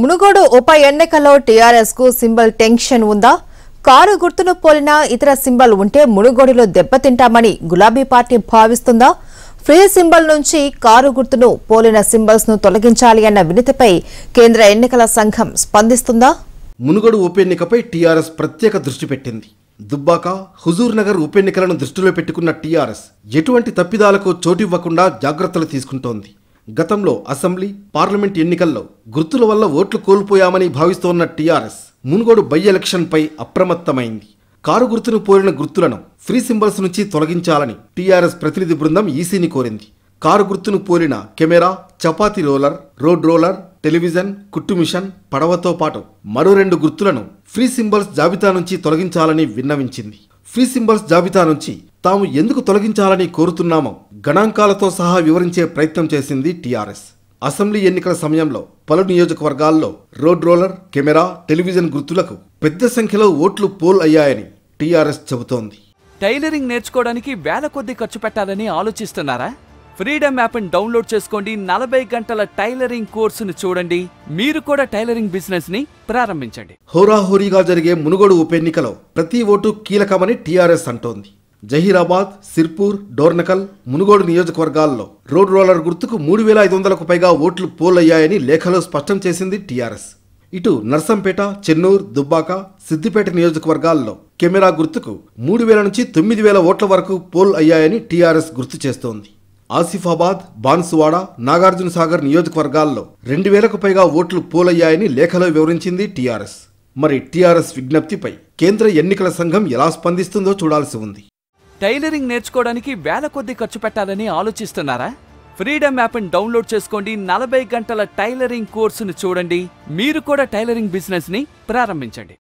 మునుగోడు ఉప ఎన్నికలో టీఆర్ఎస్ కు సింబల్ టెన్షన్ ఉందా కారు గుర్తును పోలిన ఇతర సింబల్ ఉంటే మునుగోడులో దెబ్బతింటామని గులాబీ పార్టీ భావిస్తుందా ఫ్రీ సింబల్ నుంచి కారు గుర్తును పోలిన సింబల్స్ ను తొలగించాలి అన్న వినతిపై కేంద్ర ఎన్నికల సంఘం స్పందిస్తుందా మునుగోడు ఉప ఎన్నికపై టీఆర్ఎస్ ప్రత్యేక దృష్టి పెట్టింది దుబ్బాక హుజూర్ నగర్ ఉప ఎన్నికలను దృష్టిలో పెట్టుకున్న టీఆర్ఎస్ ఎటువంటి తప్పిదాలకు చోటివ్వకుండా జాగ్రత్తలు తీసుకుంటోంది గతంలో అసెంబ్లీ పార్లమెంట్ ఎన్నికల్లో గుర్తుల వల్ల ఓట్లు కోల్పోయామని భావిస్తోన్న టీఆర్ఎస్ మునుగోడు బై ఎలక్షన్పై అప్రమత్తమైంది కారు గుర్తును పోలిన గుర్తులను ఫ్రీ సింబల్స్ నుంచి తొలగించాలని టీఆర్ఎస్ ప్రతినిధి బృందం ఈసీని కోరింది కారు గుర్తును పోలిన camera chapati roller road roller television కుట్టు మిషన్ పడవతో పాటు మరో రెండు గుర్తులను ఫ్రీ సింబల్స్ జాబితా నుంచి తొలగించాలని విన్నవించింది ఫ్రీ సింబల్స్ జాబితా నుంచి తాము ఎందుకు తొలగించాలని కోరుతున్నామో గణాంకాలతో సహా వివరించే ప్రయత్నం చేసింది టీఆర్ఎస్ అసెంబ్లీ ఎన్నికల సమయంలో పలు నియోజకవర్గాల్లో రోడ్ రోలర్ కెమెరా టెలివిజన్ గుర్తులకు పెద్ద సంఖ్యలో ఓట్లు పోల్ అయ్యాయని టీఆర్ఎస్ చెబుతోంది టైలరింగ్ నేర్చుకోవడానికి వేల కొద్ది ఖర్చు పెట్టాలని ఆలోచిస్తున్నారా ఫ్రీడమ్ యాప్ని డౌన్లోడ్ చేసుకోండి నలభై గంటల టైలరింగ్ కోర్సును చూడండి మీరు కూడా టైలరింగ్ బిజినెస్ ని ప్రారంభించండి హోరాహోరీగా జరిగే మునుగోడు ఉప ఎన్నికలో ప్రతి ఓటు కీలకమని టీఆర్ఎస్ అంటోంది జహీరాబాద్ సిర్పూర్ డోర్నకల్ మునుగోడు నియోజకవర్గాల్లో రోడ్ రోలర్ గుర్తుకు మూడు వేల ఐదు వందలకు పైగా ఓట్లు పోలయ్యాయని లేఖలో స్పష్టం చేసింది టీఆర్ఎస్ ఇటు నర్సంపేట చెన్నూర్ దుబ్బాక సిద్దిపేట నియోజకవర్గాల్లో కెమెరా గుర్తుకు మూడు వేల నుంచి తొమ్మిది వేల ఓట్ల వరకు పోల్ అయ్యాయని టీఆర్ఎస్ గుర్తు చేస్తోంది ఆసిఫాబాద్ బాన్సువాడ నాగార్జున సాగర్ నియోజకవర్గాల్లో రెండు వేలకు పైగా ఓట్లు పోలయ్యాయని లేఖలో వివరించింది టీఆర్ఎస్ మరి టీఆర్ఎస్ విజ్ఞప్తిపై కేంద్ర ఎన్నికల సంఘం ఎలా స్పందిస్తుందో చూడాల్సి ఉంది టైలరింగ్ నేర్చుకోవడానికి వేల కొద్ది ఖర్చు పెట్టాలని ఆలోచిస్తున్నారా ఫ్రీడమ్ యాప్ని డౌన్లోడ్ చేసుకోండి నలభై గంటల టైలరింగ్ కోర్సును చూడండి మీరు కూడా టైలరింగ్ బిజినెస్ని ప్రారంభించండి